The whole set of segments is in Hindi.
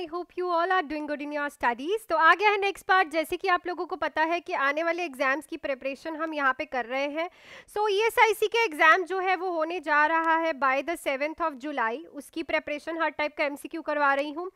I hope you all are doing good in your studies तो आ गया है नेक्स्ट पार्ट जैसे कि आप लोगों को पता है कि आने वाले एग्ज़ाम्स की प्रिपरेशन हम यहाँ पे कर रहे हैं सो ई एस आई सी के एग्ज़ाम जो है वो होने जा रहा है by the seventh of July उसकी प्रेपरेशन हर टाइप का एम सी क्यू करवा रही हूँ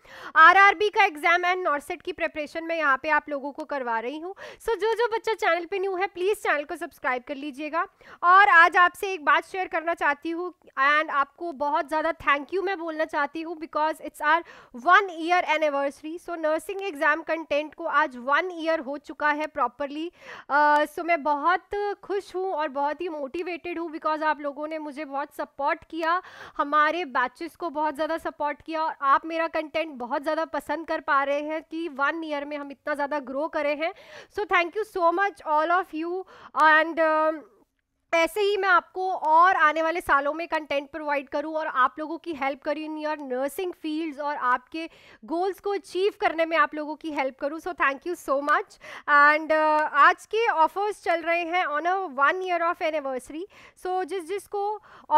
आर आर बी का एग्ज़ाम एंड नॉर्सेट की प्रेपरेशन मैं यहाँ पे आप लोगों को करवा रही हूँ सो so, जो जो बच्चा चैनल पर न्यू है प्लीज़ चैनल को सब्सक्राइब कर लीजिएगा और आज आपसे एक बात शेयर करना चाहती हूँ एंड आपको बहुत ज़्यादा थैंक यू मैं बोलना चाहती हूँ because it's our one year year anniversary so nursing exam content को आज वन ईयर हो चुका है प्रॉपरली सो uh, so मैं बहुत खुश हूँ और बहुत ही मोटिवेटेड हूँ बिकॉज आप लोगों ने मुझे बहुत सपोर्ट किया हमारे बैचेस को बहुत ज़्यादा सपोर्ट किया और आप मेरा कंटेंट बहुत ज़्यादा पसंद कर पा रहे हैं कि वन ईयर में हम इतना ज़्यादा ग्रो करें हैं so thank you so much all of you and ऐसे ही मैं आपको और आने वाले सालों में कंटेंट प्रोवाइड करूं और आप लोगों की हेल्प करूं इन योर नर्सिंग फील्ड्स और आपके गोल्स को अचीव करने में आप लोगों की हेल्प करूं so thank you so much and आज के ऑफर्स चल रहे हैं on a one year of anniversary so जिस जिसको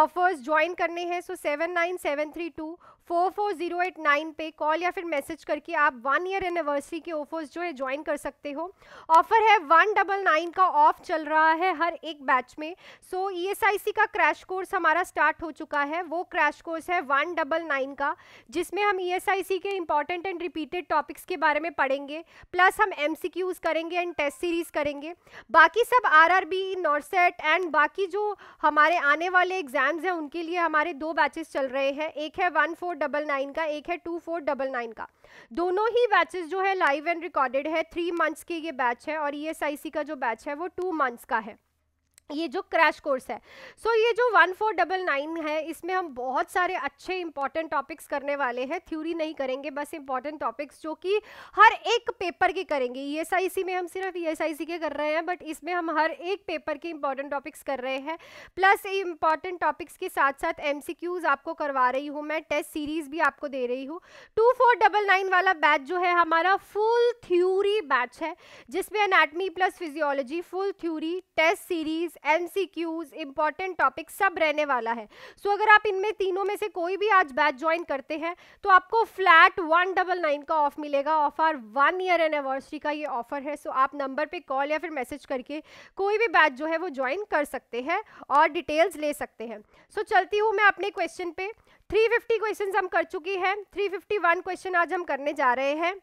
ऑफर्स ज्वाइन करने हैं so seven nine seven three two four four zero eight nine पे कॉल या फिर मैसेज करके आप वन ईयर एनिवर्सरी के ऑफर्स जो है ज्वाइन कर सकते हो ऑफर है वन डबल नाइन का ऑफ चल रहा है हर एक बैच में सो ई एस आई सी का क्रैश कोर्स हमारा स्टार्ट हो चुका है वो क्रैश कोर्स है वन डबल नाइन का जिसमें हम ई एस आई सी के इंपॉर्टेंट एंड रिपीटेड टॉपिक्स के बारे में पढ़ेंगे प्लस हम एम सी क्यूज़ करेंगे एंड टेस्ट सीरीज़ करेंगे बाकी सब आर आर बी एंड बाकी जो हमारे आने वाले एग्जाम्स हैं उनके लिए हमारे दो बैचेस चल रहे हैं एक है वन फोर डबल नाइन का एक है टू फोर डबल नाइन का दोनों ही बैचेस जो है लाइव एंड रिकॉर्डेड है थ्री मंथ्स के ये बैच है और ई e का जो बैच है वो टू मंथ्स का है ये जो क्रैश कोर्स है सो so, ये जो वन फोर डबल नाइन है इसमें हम बहुत सारे अच्छे इंपॉर्टेंट टॉपिक्स करने वाले हैं थ्योरी नहीं करेंगे बस इंपॉर्टेंट टॉपिक्स जो कि हर एक पेपर के करेंगे ई एस आई सी में हम सिर्फ ई एस आई सी के कर रहे हैं बट इसमें हम हर एक पेपर के इंपॉर्टेंट टॉपिक्स कर रहे हैं प्लस इंपॉर्टेंट टॉपिक्स के साथ साथ एम सी क्यूज़ आपको करवा रही हूँ मैं टेस्ट सीरीज़ भी आपको दे रही हूँ टू फोर डबल नाइन वाला बैच जो है हमारा फुल थ्यूरी बैच है जिसमें anatomy plus physiology full theory test series MCQs important topic सब रहने वाला है सो so, अगर आप इनमें तीनों में से कोई भी आज बैच ज्वाइन करते हैं तो आपको फ्लैट वन डबल नाइन का ऑफ मिलेगा ऑफर वन ईयर एनिवर्सरी का ये ऑफर है सो so, आप नंबर पे कॉल या फिर मैसेज करके कोई भी बैच जो है वो ज्वाइन कर सकते हैं और डिटेल्स ले सकते हैं सो so, चलती हूँ मैं अपने क्वेश्चन पे 350 क्वेश्चंस हम कर चुकी हैं 351 क्वेश्चन आज हम करने जा रहे हैं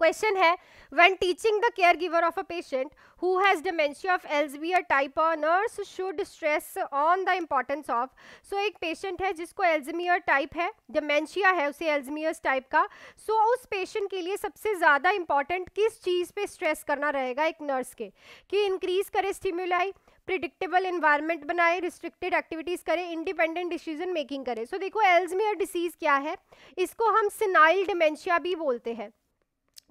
क्वेश्चन है when teaching the care giver of a patient who has dementia of Alzheimer's type a nurse should stress on the importance of so एक पेशेंट है जिसको एल्जमियर टाइप है डिमेंशिया है उसे एल्जमियर्स टाइप का सो so उस पेशेंट के लिए सबसे ज़्यादा इंपॉर्टेंट किस चीज़ पे स्ट्रेस करना रहेगा एक नर्स के कि इंक्रीज़ करे स्टिम्यूलाई प्रिडिक्टेबल इन्वायरमेंट बनाए रिस्ट्रिक्टेड एक्टिविटीज़ करें इंडिपेंडेंट डिसीजन मेकिंग करें सो देखो एल्जमियर डिसीज़ क्या है इसको हम सिनाइल डिमेंशिया भी बोलते हैं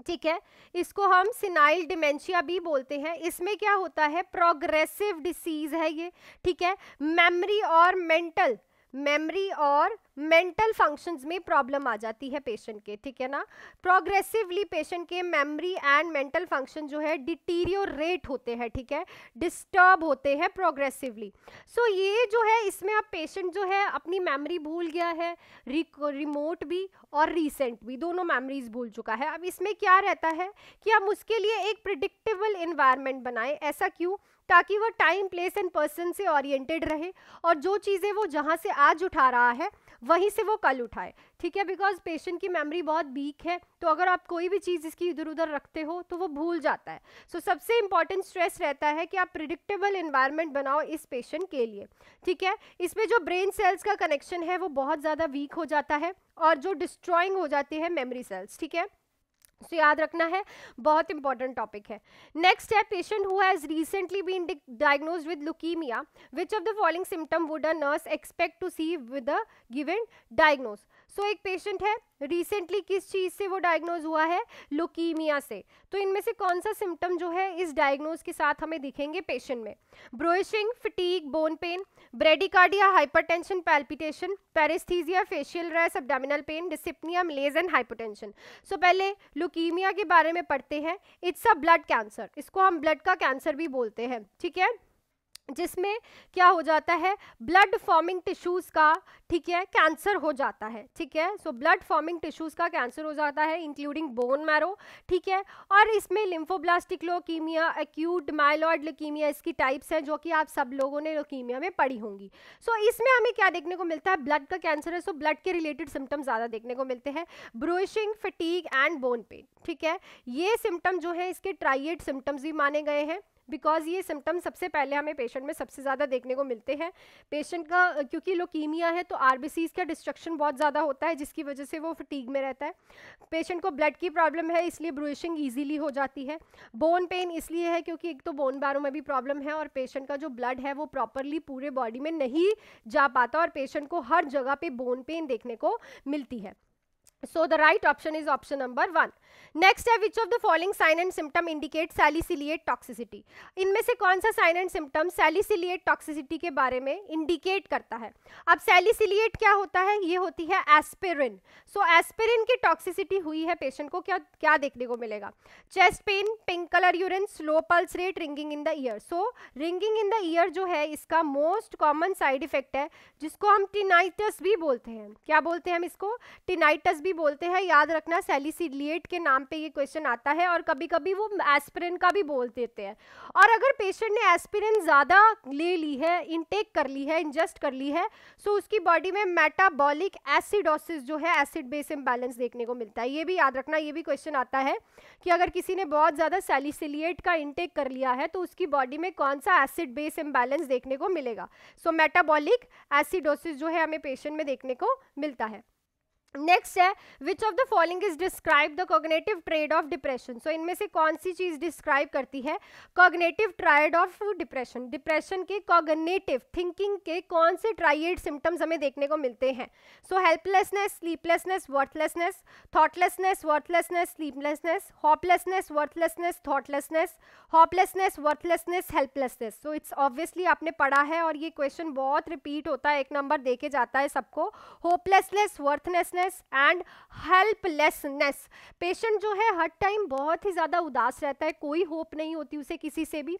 ठीक है इसको हम सिनाइल डिमेंशिया भी बोलते हैं इसमें क्या होता है प्रोग्रेसिव डिसीज है ये ठीक है मेमोरी और मेंटल मेमोरी और मेंटल फंक्शंस में प्रॉब्लम आ जाती है पेशेंट के ठीक है ना प्रोग्रेसिवली पेशेंट के मेमोरी एंड मेंटल फंक्शन जो है डिटीरियोरेट होते हैं ठीक है डिस्टर्ब होते हैं प्रोग्रेसिवली सो ये जो है इसमें अब पेशेंट जो है अपनी मेमोरी भूल गया है रिमोट भी और रिसेंट भी दोनों मेमोरीज भूल चुका है अब इसमें क्या रहता है कि हम उसके लिए एक प्रिडिक्टेबल इन्वायरमेंट बनाएं ऐसा क्यों ताकि वह टाइम प्लेस एंड पर्सन से ओरिएंटेड रहे और जो चीज़ें वो जहाँ से आज उठा रहा है वहीं से वो कल उठाए ठीक है बिकॉज पेशेंट की मेमोरी बहुत वीक है तो अगर आप कोई भी चीज़ इसकी इधर उधर रखते हो तो वो भूल जाता है सो so, सबसे इंपॉर्टेंट स्ट्रेस रहता है कि आप प्रिडिक्टेबल इन्वायरमेंट बनाओ इस पेशेंट के लिए ठीक है इसमें जो ब्रेन सेल्स का कनेक्शन है वो बहुत ज़्यादा वीक हो जाता है और जो डिस्ट्रॉइंग हो जाती है मेमरी सेल्स ठीक है सो so, याद रखना है बहुत इंपॉर्टेंट टॉपिक है नेक्स्ट है patient who recently been diagnose with leukemia which of the following symptom would a nurse expect to see with a given diagnose so तो so, एक पेशेंट है रिसेंटली किस चीज़ से वो डायग्नोज हुआ है लुकीमिया से तो इनमें से कौन सा सिम्टम जो है इस डायग्नोज के साथ हमें दिखेंगे पेशेंट में bruising fatigue bone pain bradycardia hypertension palpitation paresthesia facial rash abdominal pain dyspnea malaise and hypertension so पहले लुकीमिया के बारे में पढ़ते हैं इट्स अ ब्लड कैंसर इसको हम ब्लड का कैंसर भी बोलते हैं ठीक है जिसमें क्या हो जाता है ब्लड फॉर्मिंग टिश्यूज़ का ठीक है कैंसर हो जाता है ठीक है सो ब्लड फॉर्मिंग टिश्यूज़ का कैंसर हो जाता है इंक्लूडिंग बोन मैरो ठीक है और इसमें lymphoblastic leukemia acute myeloid leukemia इसकी टाइप्स हैं जो कि आप सब लोगों ने लोकीमिया में पढ़ी होंगी सो so, इसमें हमें क्या देखने को मिलता है ब्लड का कैंसर है सो so ब्लड के रिलेटेड सिम्टम ज़्यादा देखने को मिलते हैं bruising fatigue and bone pain ठीक है ये सिम्टम जो है इसके ट्राइएड सिम्टम्स भी माने गए हैं बिकॉज ये सिम्टम्स सबसे पहले हमें पेशेंट में सबसे ज़्यादा देखने को मिलते हैं पेशेंट का क्योंकि लोकीमिया है तो आर का डिस्ट्रक्शन बहुत ज़्यादा होता है जिसकी वजह से वो फटीक में रहता है पेशेंट को ब्लड की प्रॉब्लम है इसलिए ब्रुशिंग ईजीली हो जाती है बोन पेन इसलिए है क्योंकि एक तो बोन बारों में भी प्रॉब्लम है और पेशेंट का जो ब्लड है वो प्रॉपरली पूरे बॉडी में नहीं जा पाता और पेशेंट को हर जगह पर बोन पेन देखने को मिलती है so the right option is option number one next है which of the following sign and symptom indicate salicylate toxicity इनमें से कौन सा sign and symptom salicylate toxicity के बारे में इंडिकेट करता है अब सैलिसिलिएट क्या होता है ये होती है एस्पिरिन सो एस्पिरिन की टॉक्सिसिटी हुई है पेशेंट को क्या क्या देखने को मिलेगा chest pain pink colour urine slow pulse rate ringing in the ear so ringing in the ear जो है इसका मोस्ट कॉमन साइड इफेक्ट है जिसको हम टिनाइटस भी बोलते हैं क्या बोलते हैं हम इसको टिनाइटस भी बोलते हैं याद रखना सैलिसिलिएट के के नाम पे ये क्वेश्चन आता है और कभी कभी वो एस्पिरिन का भी बोल देते हैं और अगर पेशेंट ने एस्पिरिन ज़्यादा ले ली है इनटेक कर ली है इंजेस्ट कर ली है सो तो उसकी बॉडी में मेटाबॉलिक एसिडोसिस जो है एसिड बेस इम्बैलेंस देखने को मिलता है ये भी याद रखना ये भी क्वेश्चन आता है कि अगर किसी ने बहुत ज़्यादा सेलिसिलिएट का इनटेक कर लिया है तो उसकी बॉडी में कौन सा एसिड बेस इम्बैलेंस देखने को मिलेगा सो मेटाबॉलिक एसिडोसिस जो है हमें पेशेंट में देखने को मिलता है नेक्स्ट है which of the following is describe the cognitive triad of depression so इनमें से कौन सी चीज़ डिस्क्राइब करती है cognitive triad of depression depression के कोगनेटिव थिंकिंग के कौन से ट्राइड सिम्टम्स हमें देखने को मिलते हैं so helplessness sleeplessness worthlessness thoughtlessness worthlessness sleeplessness hopelessness worthlessness thoughtlessness hopelessness worthlessness helplessness so it's obviously आपने पढ़ा है और ये क्वेश्चन बहुत रिपीट होता है एक नंबर देखे जाता है सबको hopelessness worthlessness helplessness and helplessness patient जो है हर टाइम बहुत ही ज़्यादा उदास रहता है कोई होप नहीं होती उसे किसी से भी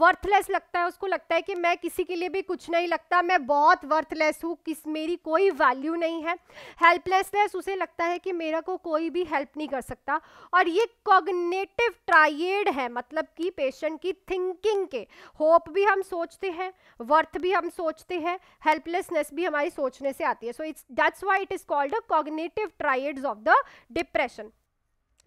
वर्थलेस लगता है उसको लगता है कि मैं किसी के लिए भी कुछ नहीं लगता मैं बहुत वर्थलेस हूँ किस मेरी कोई वैल्यू नहीं है हेल्पलेसनेस उसे लगता है कि मेरा को कोई भी हेल्प नहीं कर सकता और ये कॉग्नेटिव ट्राइड है मतलब कि पेशेंट की थिंकिंग के होप भी हम सोचते हैं वर्थ भी हम सोचते हैं हेल्पलेसनेस भी हमारी सोचने से आती है so it's that's why it is called a cognitive triads of the depression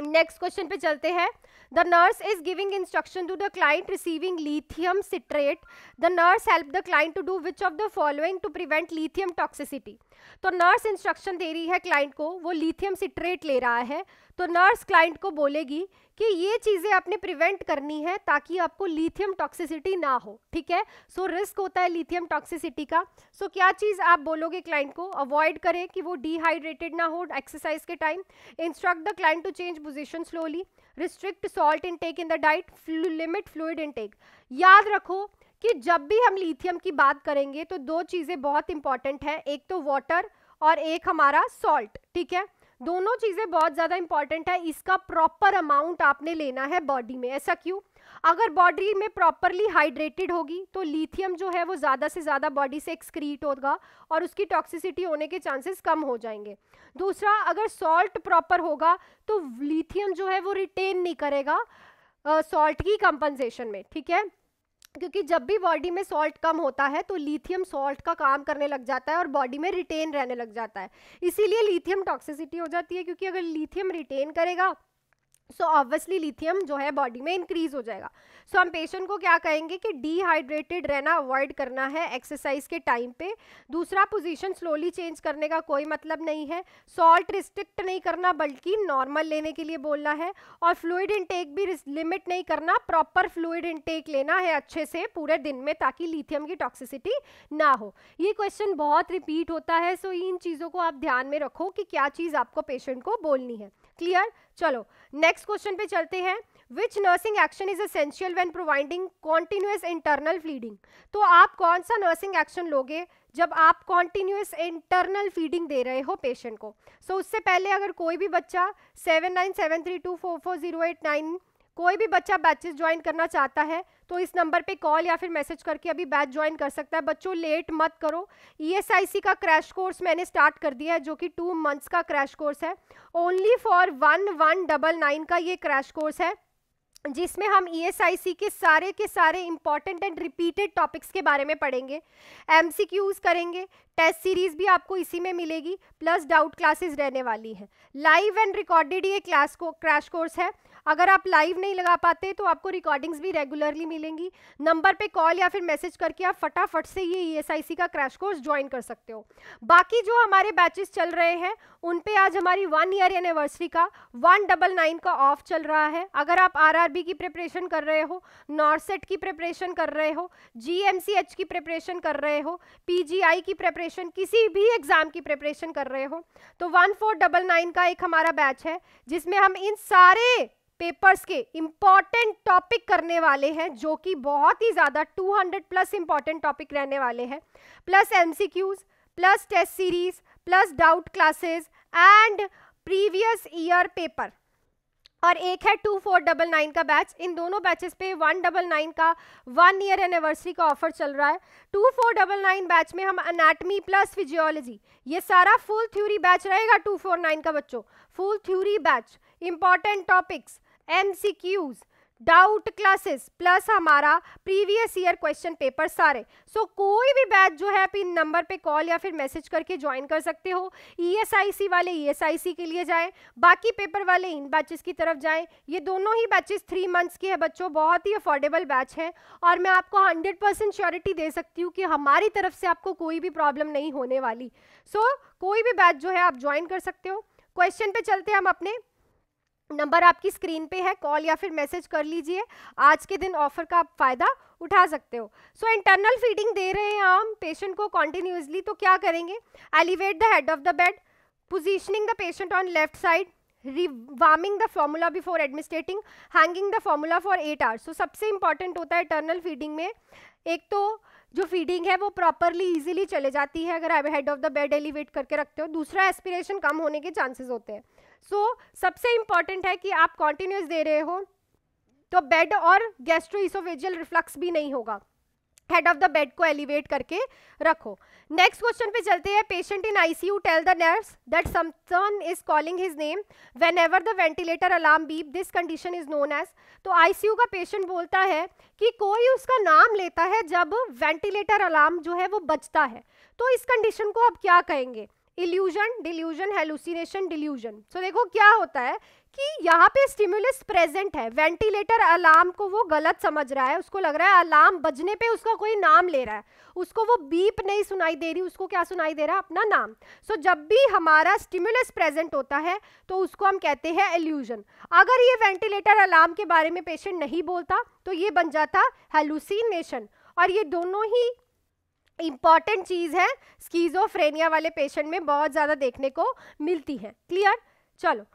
next question पे चलते हैं the nurse is giving instruction to the client receiving lithium citrate the nurse help the client to do which of the following to prevent lithium toxicity तो नर्स इंस्ट्रक्शन दे रही है क्लाइंट को वो लिथियम सिट्रेट ले रहा है तो नर्स क्लाइंट को बोलेगी कि ये चीज़ें आपने प्रिवेंट करनी है ताकि आपको लिथियम टॉक्सिसिटी ना हो ठीक है सो so, रिस्क होता है लिथियम टॉक्सिसिटी का सो so, क्या चीज़ आप बोलोगे क्लाइंट को अवॉइड करें कि वो डिहाइड्रेटेड ना हो एक्सरसाइज के time instruct the client to change position slowly restrict salt intake in the diet limit fluid intake याद रखो कि जब भी हम लिथियम की बात करेंगे तो दो चीज़ें बहुत इंपॉर्टेंट हैं एक तो वाटर और एक हमारा सॉल्ट ठीक है दोनों चीज़ें बहुत ज़्यादा इंपॉर्टेंट है इसका प्रॉपर अमाउंट आपने लेना है बॉडी में ऐसा क्यों अगर बॉडी में प्रॉपरली हाइड्रेटेड होगी तो लिथियम जो है वो ज़्यादा से ज़्यादा बॉडी से एक्सक्रीट होगा और उसकी टॉक्सिसिटी होने के चांसेस कम हो जाएंगे दूसरा अगर सॉल्ट प्रॉपर होगा तो लिथियम जो है वो रिटेन नहीं करेगा सॉल्ट uh, की कंपनसेशन में ठीक है क्योंकि जब भी बॉडी में सॉल्ट कम होता है तो लिथियम सॉल्ट का काम करने लग जाता है और बॉडी में रिटेन रहने लग जाता है इसीलिए लिथियम टॉक्सिसिटी हो जाती है क्योंकि अगर लिथियम रिटेन करेगा सो ऑब्वियसली लिथियम जो है बॉडी में इंक्रीज हो जाएगा सो so, हम पेशेंट को क्या कहेंगे कि डिहाइड्रेटेड रहना अवॉइड करना है एक्सरसाइज के टाइम पे दूसरा पोजीशन स्लोली चेंज करने का कोई मतलब नहीं है सॉल्ट रिस्ट्रिक्ट नहीं करना बल्कि नॉर्मल लेने के लिए बोलना है और फ्लूड इनटेक भी लिमिट नहीं करना प्रॉपर फ्लूड इनटेक लेना है अच्छे से पूरे दिन में ताकि लिथियम की टॉक्सिसिटी ना हो ये क्वेश्चन बहुत रिपीट होता है सो so इन चीज़ों को आप ध्यान में रखो कि क्या चीज़ आपको पेशेंट को बोलनी है क्लियर चलो नेक्स्ट क्वेश्चन पे चलते हैं which nursing action is essential when providing continuous enteral feeding तो आप कौन सा नर्सिंग एक्शन लोगे जब आप कॉन्टिन्यूस इंटरनल फीडिंग दे रहे हो पेशेंट को सो so, उससे पहले अगर कोई भी बच्चा seven nine seven three two four four zero eight nine कोई भी बच्चा बैचेस ज्वाइन करना चाहता है तो इस नंबर पे कॉल या फिर मैसेज करके अभी बैच ज्वाइन कर सकता है बच्चों लेट मत करो ईएसआईसी e का क्रैश कोर्स मैंने स्टार्ट कर दिया है जो कि टू मंथ्स का क्रैश कोर्स है only for one one double nine का ये क्रैश कोर्स है जिसमें हम ईएसआईसी e के सारे के सारे इंपॉर्टेंट एंड रिपीटेड टॉपिक्स के बारे में पढ़ेंगे एमसीक्यूज करेंगे टेस्ट सीरीज भी आपको इसी में मिलेगी प्लस डाउट क्लासेस रहने वाली हैं लाइव एंड रिकॉर्डेड ये क्लास को क्रैश कोर्स है अगर आप लाइव नहीं लगा पाते तो आपको रिकॉर्डिंग्स भी रेगुलरली मिलेंगी नंबर पे कॉल या फिर मैसेज करके आप फटाफट से ये ई e का क्रैश कोर्स ज्वाइन कर सकते हो बाकी जो हमारे बैचेस चल रहे हैं उन पे आज हमारी वन ईयर एनिवर्सरी का वन डबल नाइन का ऑफ चल रहा है अगर आप आर की प्रिपरेशन कर रहे हो नॉर्सेट की प्रिपरेशन कर रहे हो जी की प्रिपरेशन कर रहे हो पी की प्रिपरेशन किसी भी एग्ज़ाम की प्रिपरेशन कर रहे हो तो वन फोर डबल नाइन का एक हमारा बैच है जिसमें हम इन सारे पेपर्स के इम्पॉर्टेंट टॉपिक करने वाले हैं जो कि बहुत ही ज़्यादा 200 प्लस इम्पॉर्टेंट टॉपिक रहने वाले हैं plus MCQs plus test series plus doubt classes and previous year paper और एक है टू फोर डबल नाइन का बैच इन दोनों बैचेस पे वन डबल नाइन का वन ईयर एनिवर्सरी का ऑफर चल रहा है two four double nine batch में हम अनाटमी प्लस फिजियोलॉजी ये सारा फुल थ्योरी बैच रहेगा टू फोर नाइन का बच्चों full theory batch important topics M C queues doubt classes plus हमारा प्रीवियस ईयर क्वेश्चन पेपर सारे सो so, कोई भी बैच जो है आप इन नंबर पे कॉल या फिर मैसेज करके ज्वाइन कर सकते हो ईएसआईसी e वाले ईएसआईसी e के लिए जाएं बाकी पेपर वाले इन बैचेस की तरफ जाएं ये दोनों ही बैचेस थ्री मंथ्स के हैं बच्चों बहुत ही अफोर्डेबल बैच हैं और मैं आपको हंड्रेड परसेंट श्योरिटी दे सकती हूँ कि हमारी तरफ से आपको कोई भी प्रॉब्लम नहीं होने वाली सो so, कोई भी बैच जो है आप ज्वाइन कर सकते हो क्वेश्चन पे चलते हैं हम अपने नंबर आपकी स्क्रीन पे है कॉल या फिर मैसेज कर लीजिए आज के दिन ऑफर का आप फ़ायदा उठा सकते हो सो इंटरनल फीडिंग दे रहे हैं हम पेशेंट को कॉन्टिन्यूसली तो क्या करेंगे elevate the head of the bed positioning the patient on left side rewarming the formula before administrating hanging the formula for eight hours so सबसे इंपॉर्टेंट होता है इंटरनल फीडिंग में एक तो जो फीडिंग है वो प्रॉपरली इजीली चले जाती है अगर आप head of the bed elevate करके रखते हो दूसरा एस्पिरेशन कम होने के चांसेस होते हैं सो so, सबसे इंपॉर्टेंट है कि आप कॉन्टिन्यूस दे रहे हो तो बेड और इसोवेजियल रिफ्लक्स भी नहीं होगा हेड ऑफ द बेड को एलिवेट करके रखो नेक्स्ट क्वेश्चन पे चलते हैं patient in ICU tell the nurse that Samson is calling his name whenever the ventilator alarm beep this condition is known as तो आईसीयू का पेशेंट बोलता है कि कोई उसका नाम लेता है जब वेंटिलेटर अलार्म जो है वो बचता है तो इस कंडीशन को आप क्या कहेंगे illusion delusion hallucination delusion so देखो क्या होता है कि यहाँ पे स्टिमुलस प्रेजेंट है वेंटिलेटर अलार्म को वो गलत समझ रहा है उसको लग रहा है अलार्म बजने पे उसका कोई नाम ले रहा है उसको वो बीप नहीं सुनाई दे रही उसको क्या सुनाई दे रहा है अपना नाम सो so, जब भी हमारा स्टिमुलस प्रेजेंट होता है तो उसको हम कहते हैं एल्यूजन अगर ये वेंटिलेटर अलार्म के बारे में पेशेंट नहीं बोलता तो ये बन जाता हेलुसिनेशन और ये दोनों ही इम्पॉर्टेंट चीज़ है स्कीजोफ्रेनिया वाले पेशेंट में बहुत ज़्यादा देखने को मिलती है क्लियर चलो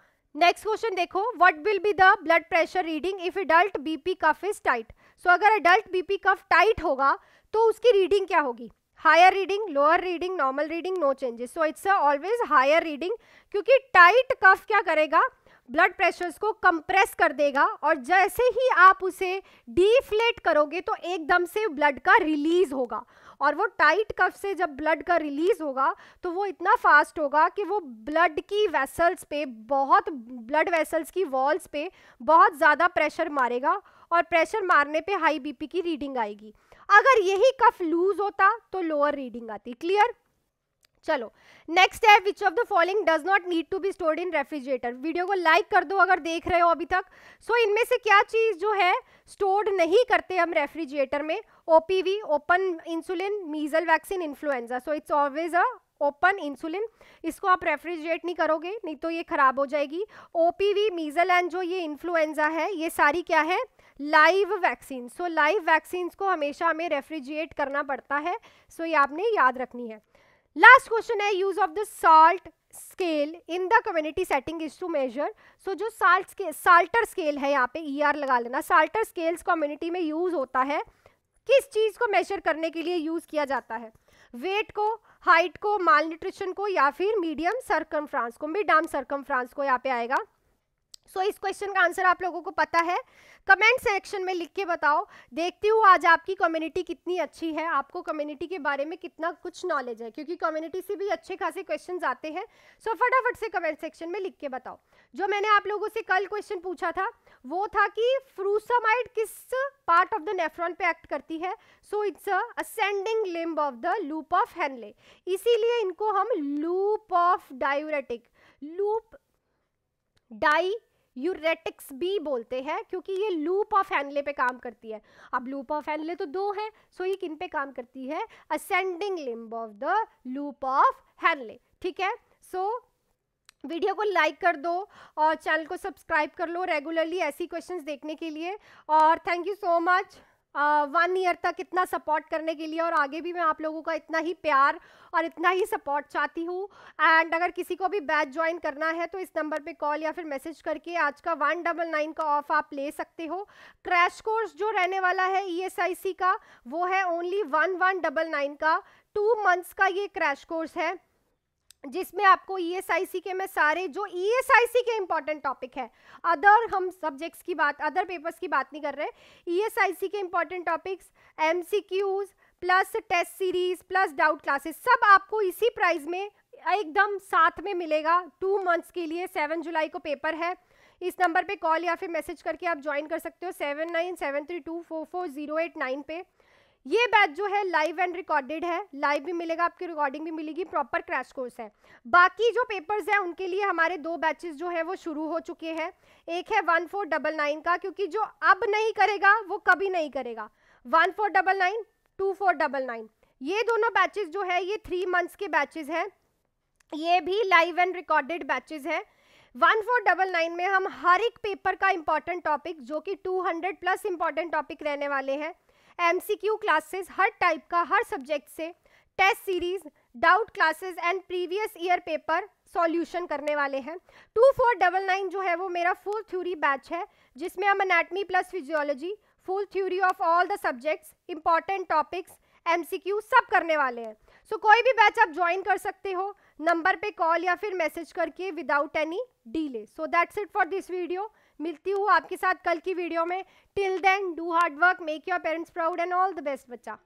नेक्स्ट क्वेश्चन देखो what will be the blood pressure reading if adult BP cuff is tight so अगर एडल्ट बीपी कफ टाइट होगा तो उसकी रीडिंग क्या होगी higher reading lower reading normal reading no changes so it's always higher reading क्योंकि टाइट कफ क्या करेगा ब्लड प्रेशर्स को कंप्रेस कर देगा और जैसे ही आप उसे डीफ्लेट करोगे तो एकदम से ब्लड का रिलीज होगा और वो टाइट कफ से जब ब्लड का रिलीज होगा तो वो इतना फास्ट होगा कि वो ब्लड की वेसल्स पे बहुत ब्लड वेसल्स की वॉल्स पे बहुत ज़्यादा प्रेशर मारेगा और प्रेशर मारने पे हाई बीपी की रीडिंग आएगी अगर यही कफ लूज होता तो लोअर रीडिंग आती क्लियर चलो नेक्स्ट है which of the following does not need to be stored in refrigerator video को लाइक कर दो अगर देख रहे हो अभी तक सो so, इनमें से क्या चीज़ जो है स्टोर्ड नहीं करते हम रेफ्रिजरेटर में OPV open insulin measles vaccine influenza so it's always a open insulin इसको आप रेफ्रिजरेट नहीं करोगे नहीं तो ये ख़राब हो जाएगी ओपीवी मीजल एंड जो ये इन्फ्लुएंजा है ये सारी क्या है live vaccine so live vaccine को हमेशा हमें रेफ्रिजरेट करना पड़ता है सो so ये आपने याद रखनी है लास्ट क्वेश्चन है use of the salt scale in the community setting is to measure so जो साल्ट साल्टर स्केल है यहाँ पे ई e ER लगा लेना साल्टर स्केल्स कम्युनिटी में यूज होता है किस चीज़ को मेजर करने के लिए यूज़ किया जाता है वेट को हाइट को माल न्यूट्रिशन को या फिर मीडियम सरकम को मिड आर्म सरकम को यहाँ पे आएगा सो so, इस क्वेश्चन का आंसर आप लोगों को पता है कमेंट सेक्शन में लिख के बताओ देखती हूँ आज आपकी कम्युनिटी कितनी अच्छी है आपको कम्युनिटी के बारे में कितना कुछ नॉलेज है क्योंकि कम्युनिटी से भी अच्छे खासे क्वेश्चन आते हैं सो so, फटाफट से कमेंट सेक्शन में लिख के बताओ जो मैंने आप लोगों से कल क्वेश्चन पूछा था वो था कि फ्रूसामाइड किस पार्ट ऑफ द नेफ्रॉन पे एक्ट करती है so it's ascending limb of the loop of Henle इसीलिए इनको हम loop of diuretic loop diuretics भी बोलते हैं क्योंकि ये लूप ऑफ एनले पे काम करती है अब लूप ऑफ एनले तो दो है सो ये किन पे काम करती है ascending limb of the loop of Henle ठीक है सो वीडियो को लाइक कर दो और चैनल को सब्सक्राइब कर लो रेगुलरली ऐसी क्वेश्चंस देखने के लिए और thank you so much one year तक इतना सपोर्ट करने के लिए और आगे भी मैं आप लोगों का इतना ही प्यार और इतना ही सपोर्ट चाहती हूँ एंड अगर किसी को भी बैच ज्वाइन करना है तो इस नंबर पे कॉल या फिर मैसेज करके आज का वन डबल नाइन का ऑफ आप ले सकते हो क्रैश कोर्स जो रहने वाला है ई e का वो है only one one double nine का टू मंथ्स का ये क्रैश कोर्स है जिसमें आपको ई एस आई सी के में सारे जो ई एस आई सी के इम्पॉर्टेंट टॉपिक है अदर हम सब्जेक्ट्स की बात अदर पेपर्स की बात नहीं कर रहे ई एस आई सी के important topics M C Qs plus test series plus doubt classes सब आपको इसी प्राइस में एकदम साथ में मिलेगा टू मंथ्स के लिए सेवन जुलाई को पेपर है इस नंबर पे कॉल या फिर मैसेज करके आप ज्वाइन कर सकते हो seven nine seven three two four four zero eight nine पे ये बैच जो है लाइव एंड रिकॉर्डेड है लाइव भी मिलेगा आपकी रिकॉर्डिंग भी मिलेगी प्रॉपर क्रैश कोर्स है बाकी जो पेपर्स हैं उनके लिए हमारे दो बैचेस जो है वो शुरू हो चुके हैं एक है वन फोर डबल नाइन का क्योंकि जो अब नहीं करेगा वो कभी नहीं करेगा one four double nine two four double nine ये दोनों बैचेज जो है ये थ्री मंथ्स के बैचेज हैं ये भी लाइव एंड रिकॉर्डेड बैचेज हैं वन फोर डबल नाइन में हम हर एक पेपर का इंपॉर्टेंट टॉपिक जो कि two hundred plus important topic रहने वाले हैं एमसीक्यू क्लासेस हर टाइप का हर सब्जेक्ट से test series doubt classes and previous year paper solution करने वाले हैं टू फोर डबल नाइन जो है वो मेरा फुल थ्योरी बैच है जिसमें हम anatomy plus physiology full theory of all the subjects important topics Q सब करने वाले हैं सो so, कोई भी बैच आप ज्वाइन कर सकते हो नंबर पे कॉल या फिर मैसेज करके without any delay so that's it for this video मिलती हूँ आपके साथ कल की वीडियो में till then do hard work make your parents proud and all the best बच्चा